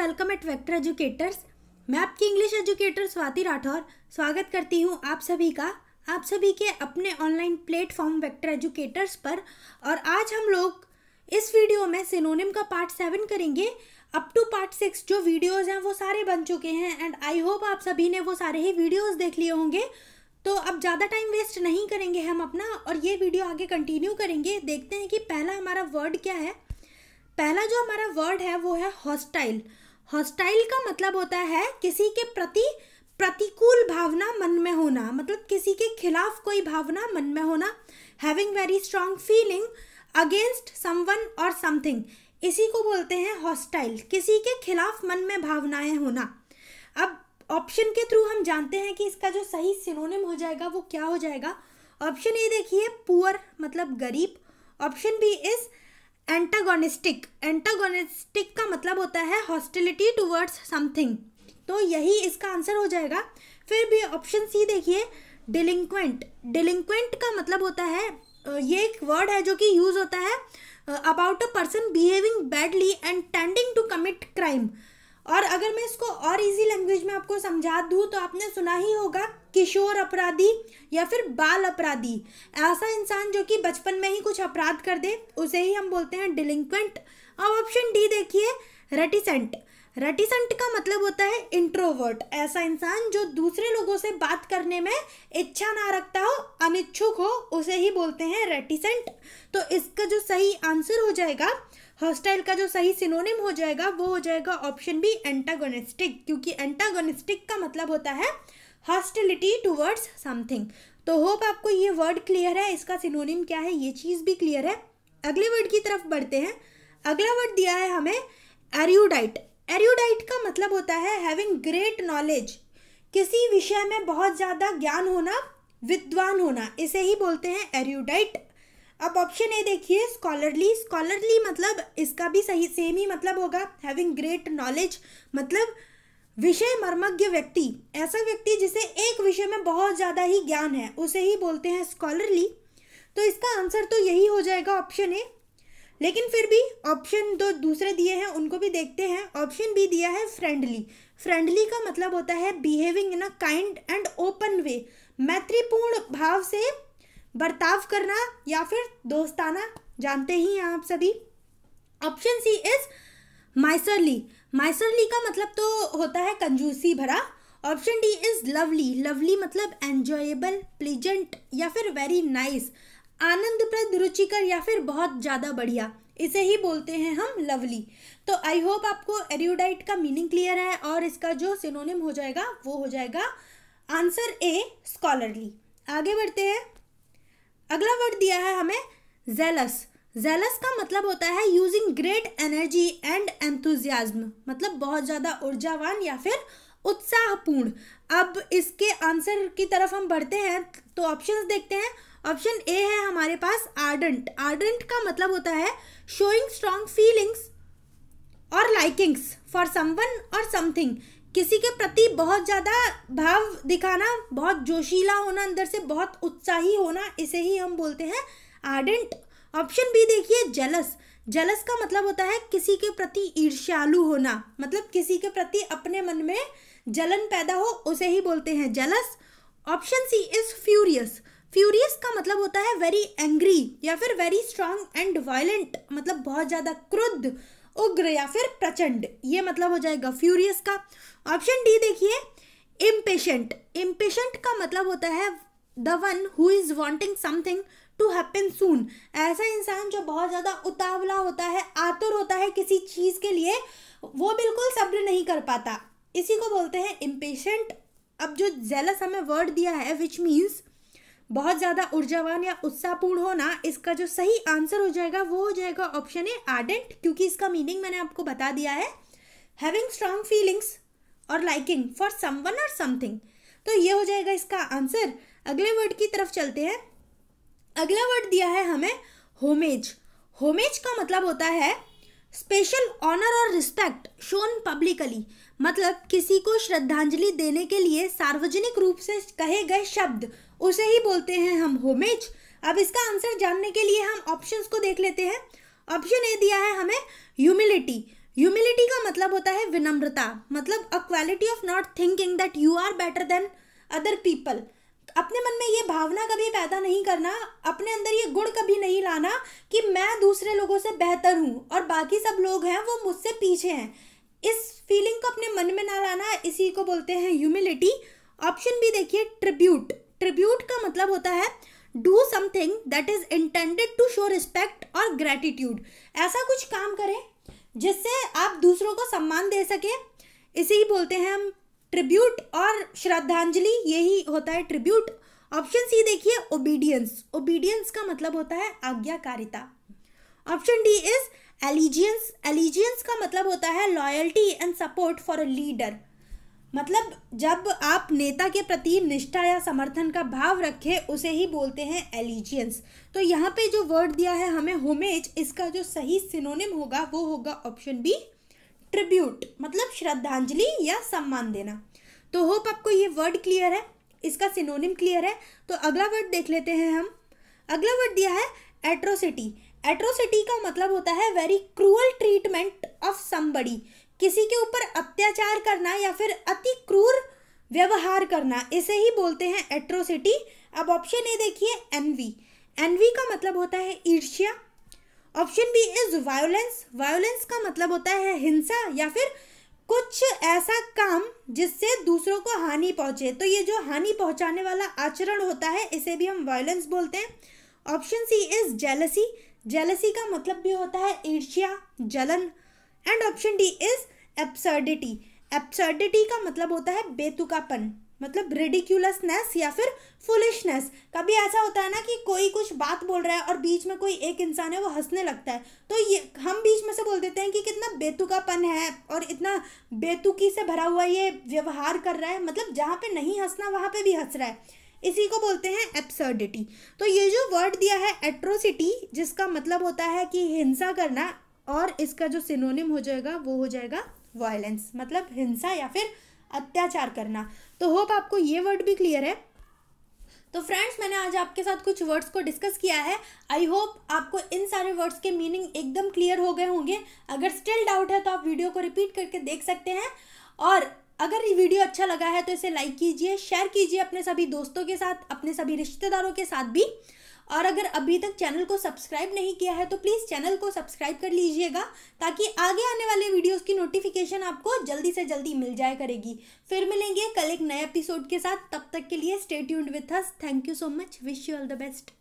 welcome eight vector educators मैं आपकी English educator Swati Rathore स्वागत करती हूँ आप सभी का आप सभी के अपने ऑनलाइन प्लेटफॉर्म वेक्टर एजुकेटर्स पर और आज हम लोग इस वीडियो में सिनोनिम का पार्ट सेवन करेंगे अप टू पार्ट सिक्स जो वीडियोस हैं वो सारे बन चुके हैं एंड आई होप आप सभी ने वो सारे ही वीडियोस देख लिए होंगे तो अब ज़्यादा टाइम वेस्ट नहीं करेंगे हम अपना और ये वीडियो आगे कंटिन्यू करेंगे देखते हैं कि पहला हमारा वर्ड क्या है पहला जो हमारा वर्ड है वो है हॉस्टाइल हॉस्टाइल का मतलब होता है किसी के प्रति प्रतिकूल भावना मन में होना मतलब किसी के खिलाफ कोई भावना मन में होना having very strong feeling against someone और समथिंग इसी को बोलते हैं हॉस्टाइल किसी के खिलाफ मन में भावनाएं होना अब ऑप्शन के थ्रू हम जानते हैं कि इसका जो सही सिनोनिम हो जाएगा वो क्या हो जाएगा ऑप्शन ए देखिए पुअर मतलब गरीब option B is antagonistic antagonistic का मतलब होता है हॉस्टिलिटी टूवर्ड्स समथिंग तो यही इसका आंसर हो जाएगा फिर भी ऑप्शन सी देखिए डिलिंक्वेंट डिलिंक्वेंट का मतलब होता है ये एक वर्ड है जो कि यूज होता है about a person behaving badly and tending to commit crime और अगर मैं इसको और इजी लैंग्वेज में आपको समझा दूँ तो आपने सुना ही होगा किशोर अपराधी या फिर बाल अपराधी ऐसा इंसान जो कि बचपन में ही कुछ अपराध कर दे उसे ही हम बोलते हैं डिलिंक्वेंट अब ऑप्शन डी देखिए रेटिसेंट रेटिसेंट का मतलब होता है इंट्रोवर्ट ऐसा इंसान जो दूसरे लोगों से बात करने में इच्छा ना रखता हो अनिच्छुक हो उसे ही बोलते हैं रेटिसेंट तो इसका जो सही आंसर हो जाएगा हॉस्टाइल का जो सही सिनोनिम हो जाएगा वो हो जाएगा ऑप्शन बी एंटागोनिस्टिक क्योंकि एंटागोनिस्टिक का मतलब होता है हॉस्टिलिटी टूवर्ड्स समथिंग तो होप आपको ये वर्ड क्लियर है इसका सिनोनिम क्या है ये चीज़ भी क्लियर है अगले वर्ड की तरफ बढ़ते हैं अगला वर्ड दिया है हमें एरियोडाइट एरियोडाइट का मतलब होता है हैविंग ग्रेट नॉलेज किसी विषय में बहुत ज़्यादा ज्ञान होना विद्वान होना इसे ही बोलते हैं एरियोडाइट अब ऑप्शन ए देखिए स्कॉलरली स्कॉलरली मतलब इसका भी सही सेम ही मतलब होगा हैविंग ग्रेट नॉलेज मतलब विषय मर्मज्ञ व्यक्ति ऐसा व्यक्ति जिसे एक विषय में बहुत ज़्यादा ही ज्ञान है उसे ही बोलते हैं स्कॉलरली तो इसका आंसर तो यही हो जाएगा ऑप्शन ए लेकिन फिर भी ऑप्शन दो दूसरे दिए हैं उनको भी देखते हैं ऑप्शन बी दिया है फ्रेंडली फ्रेंडली का मतलब होता है behaving in a kind and open way मैत्रीपूर्ण भाव से बर्ताव करना या फिर दोस्ताना जानते ही हैं आप सभी ऑप्शन सी इज माइसरली माइसरली का मतलब तो होता है कंजूसी भरा option D is lovely lovely मतलब एंजॉयबल प्लीजेंट या फिर वेरी नाइस आनंदप्रद रुचिकर या फिर बहुत ज़्यादा बढ़िया इसे ही बोलते हैं हम लवली तो आई होप आपको एरियोडाइट का मीनिंग क्लियर है और इसका जो सिनोनिम हो जाएगा वो हो जाएगा आंसर ए स्कॉलरली आगे बढ़ते हैं अगला वर्ड दिया है हमें जेलस जेलस का मतलब होता है using great energy and enthusiasm मतलब बहुत ज़्यादा ऊर्जावान या फिर उत्साहपूर्ण अब इसके आंसर की तरफ हम बढ़ते हैं तो ऑप्शंस देखते हैं ऑप्शन ए है हमारे पास आर्डेंट आर्डेंट का मतलब होता है शोइंग स्ट्रॉन्ग फीलिंग्स और लाइकिंग्स फॉर समवन और समथिंग किसी के प्रति बहुत ज़्यादा भाव दिखाना बहुत जोशीला होना अंदर से बहुत उत्साही होना इसे ही हम बोलते हैं आर्डेंट ऑप्शन बी देखिए जलस जलस का मतलब होता है किसी के प्रति ईर्ष्यालु होना मतलब किसी के प्रति अपने मन में जलन पैदा हो उसे ही बोलते हैं jealous option C is furious furious का मतलब होता है वेरी एंग्री या फिर वेरी स्ट्रांग एंड वायलेंट मतलब बहुत ज़्यादा क्रुद्ध उग्र या फिर प्रचंड ये मतलब हो जाएगा फ्यूरियस का ऑप्शन डी देखिए इम्पेशेंट इम्पेशेंट का मतलब होता है the one who is wanting something to happen soon ऐसा इंसान जो बहुत ज़्यादा उतावला होता है आतुर होता है किसी चीज़ के लिए वो बिल्कुल सब्र नहीं कर पाता इसी को बोलते हैं इम्पेशेंट अब जो जेलस हमें वर्ड दिया है विच मीन्स बहुत ज़्यादा ऊर्जावान या उत्साहपूर्ण होना इसका जो सही आंसर हो जाएगा वो हो जाएगा ऑप्शन ए आर्डेंट क्योंकि इसका मीनिंग मैंने आपको बता दिया है हैविंग स्ट्रांग फीलिंग्स और लाइकिंग फॉर समवन और समथिंग तो ये हो जाएगा इसका आंसर अगले वर्ड की तरफ चलते हैं अगला वर्ड दिया है हमें होमेज होमेज का मतलब होता है स्पेशल ऑनर और रिस्पेक्ट शोन पब्लिकली मतलब किसी को श्रद्धांजलि देने के लिए सार्वजनिक रूप से कहे गए शब्द उसे ही बोलते हैं हम होमेज अब इसका आंसर जानने के लिए हम ऑप्शंस को देख लेते हैं ऑप्शन ए दिया है हमें ह्यूमिलिटी ह्यूमिलिटी का मतलब होता है विनम्रता मतलब a quality of not thinking that you are better than other people अपने मन में ये भावना कभी पैदा नहीं करना अपने अंदर ये गुण कभी नहीं लाना कि मैं दूसरे लोगों से बेहतर हूँ और बाकी सब लोग हैं वो मुझसे पीछे हैं इस फीलिंग को अपने मन में ना लाना इसी को बोलते हैं ह्यूमिलिटी ऑप्शन भी देखिए ट्रिब्यूट ट्रिब्यूट का मतलब होता है do something that is intended to show respect और ग्रेटिट्यूड ऐसा कुछ काम करें जिससे आप दूसरों को सम्मान दे सके इसे ही बोलते हैं हम ट्रिब्यूट और श्रद्धांजलि यही होता है ट्रिब्यूट ऑप्शन सी देखिए ओबीडियंस ओबीडियंस का मतलब होता है आज्ञाकारिता option D is allegiance allegiance का मतलब होता है loyalty and support for a leader मतलब जब आप नेता के प्रति निष्ठा या समर्थन का भाव रखें उसे ही बोलते हैं एलिजियंस तो यहाँ पे जो वर्ड दिया है हमें होमेज इसका जो सही सिनोनिम होगा वो होगा ऑप्शन बी ट्रिब्यूट मतलब श्रद्धांजलि या सम्मान देना तो होप आपको ये वर्ड क्लियर है इसका सिनोनिम क्लियर है तो अगला वर्ड देख लेते हैं हम अगला वर्ड दिया है एट्रोसिटी एट्रोसिटी का मतलब होता है very cruel treatment of somebody किसी के ऊपर अत्याचार करना या फिर अति क्रूर व्यवहार करना इसे ही बोलते हैं एट्रोसिटी अब ऑप्शन ए देखिए एनवी एनवी का मतलब होता है ईर्ष्या option B is violence violence का मतलब होता है हिंसा या फिर कुछ ऐसा काम जिससे दूसरों को हानि पहुंचे तो ये जो हानि पहुंचाने वाला आचरण होता है इसे भी हम वायलेंस बोलते हैं option C is jealousy jealousy का मतलब भी होता है ईर्ष्या जलन and option D is absurdity absurdity का मतलब होता है बेतुकापन मतलब रेडिक्यूलसनेस या फिर फुलिशनेस कभी ऐसा होता है ना कि कोई कुछ बात बोल रहा है और बीच में कोई एक इंसान है वो हंसने लगता है तो ये हम बीच में से बोल देते हैं कि कितना बेतुकापन है और इतना बेतुकी से भरा हुआ ये व्यवहार कर रहा है मतलब जहाँ पे नहीं हंसना वहाँ पे भी हंस रहा है इसी को बोलते हैं एब्सर्डिटी तो ये जो वर्ड दिया है एट्रोसिटी जिसका मतलब होता है कि हिंसा करना और इसका जो सिनोनिम हो जाएगा वो हो जाएगा वायलेंस मतलब हिंसा या फिर अत्याचार करना तो होप आपको ये वर्ड भी क्लियर है तो फ्रेंड्स मैंने आज आपके साथ कुछ वर्ड्स को डिस्कस किया है आई होप आपको इन सारे वर्ड्स के मीनिंग एकदम क्लियर हो गए होंगे अगर स्टिल डाउट है तो आप वीडियो को रिपीट करके देख सकते हैं और अगर ये वीडियो अच्छा लगा है तो इसे लाइक कीजिए शेयर कीजिए अपने सभी दोस्तों के साथ अपने सभी रिश्तेदारों के साथ भी और अगर अभी तक चैनल को सब्सक्राइब नहीं किया है तो प्लीज़ चैनल को सब्सक्राइब कर लीजिएगा ताकि आगे आने वाले वीडियोस की नोटिफिकेशन आपको जल्दी से जल्दी मिल जाए करेगी फिर मिलेंगे कल एक नए एपिसोड के साथ तब तक के लिए stay tuned with us thank you so much wish you all the best